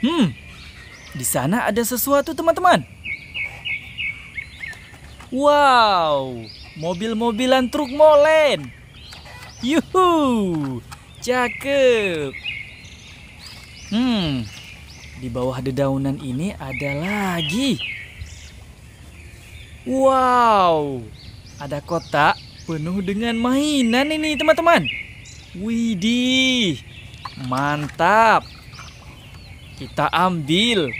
Hmm, di sana ada sesuatu teman-teman. Wow, mobil-mobilan truk molen. Yuhu, cakep. Hmm, di bawah dedaunan ini ada lagi. Wow, ada kotak penuh dengan mainan ini teman-teman. Widih, mantap. Kita ambil.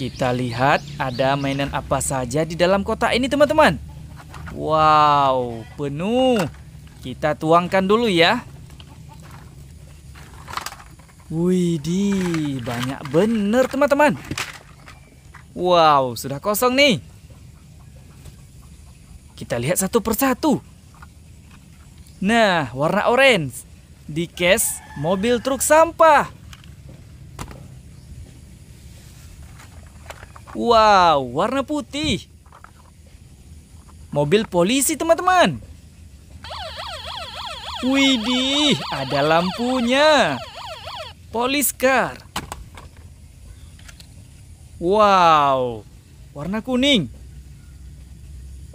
Kita lihat ada mainan apa saja di dalam kotak ini teman-teman. Wow, penuh. Kita tuangkan dulu ya. Widih, banyak bener teman-teman. Wow, sudah kosong nih. Kita lihat satu persatu. Nah, warna orange. Di case mobil truk sampah. Wow, warna putih. Mobil polisi, teman-teman. Widih, ada lampunya. Polis car. Wow, warna kuning.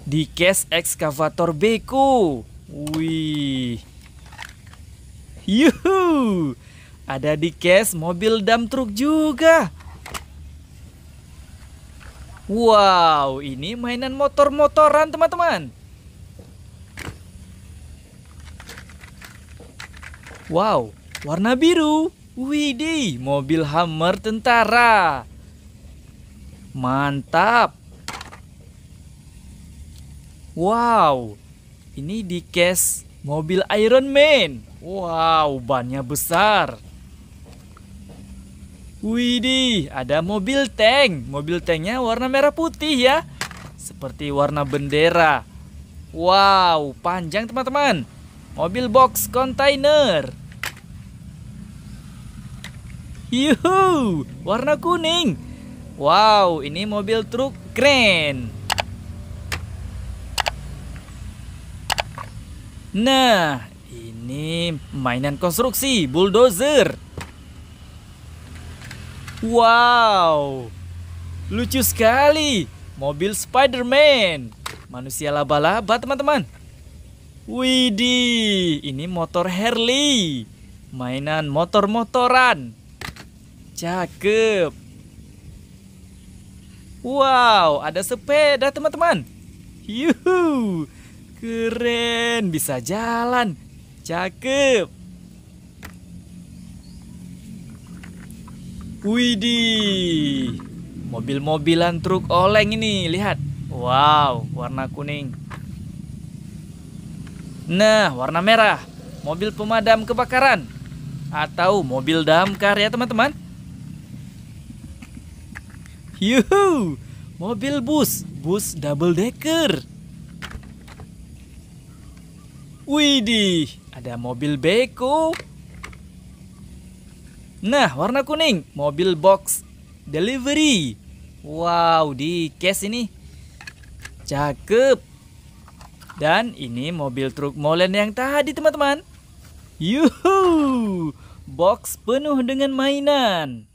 Di case ekskavator beko. Wih. Yuhu, ada di case mobil dump truk juga. Wow, ini mainan motor-motoran teman-teman. Wow, warna biru. Widih, mobil Hammer tentara. Mantap. Wow, ini di case mobil Iron Man. Wow, bannya besar. Widih, ada mobil tank. Mobil tanknya warna merah putih ya. Seperti warna bendera. Wow, panjang teman-teman. Mobil box container. Yuhu, warna kuning. Wow, ini mobil truk keren. Nah, ini mainan konstruksi, bulldozer. Wow, lucu sekali. Mobil Spider-Man. Manusia laba-laba, teman-teman. Widih, ini motor Harley. Mainan motor-motoran. Cakep. Wow, ada sepeda, teman-teman. Yuhuu, keren. Bisa jalan. Cakep. Widih, mobil-mobilan truk oleng ini, lihat. Wow, warna kuning. Nah, warna merah, mobil pemadam kebakaran atau mobil damkar ya teman-teman. Yuhu, mobil bus, bus double decker. Widih, ada mobil beko. Nah, warna kuning, mobil box delivery. Wow, di case ini cakep. Dan ini mobil truk molen yang tadi, teman-teman. Yuhu! Box penuh dengan mainan.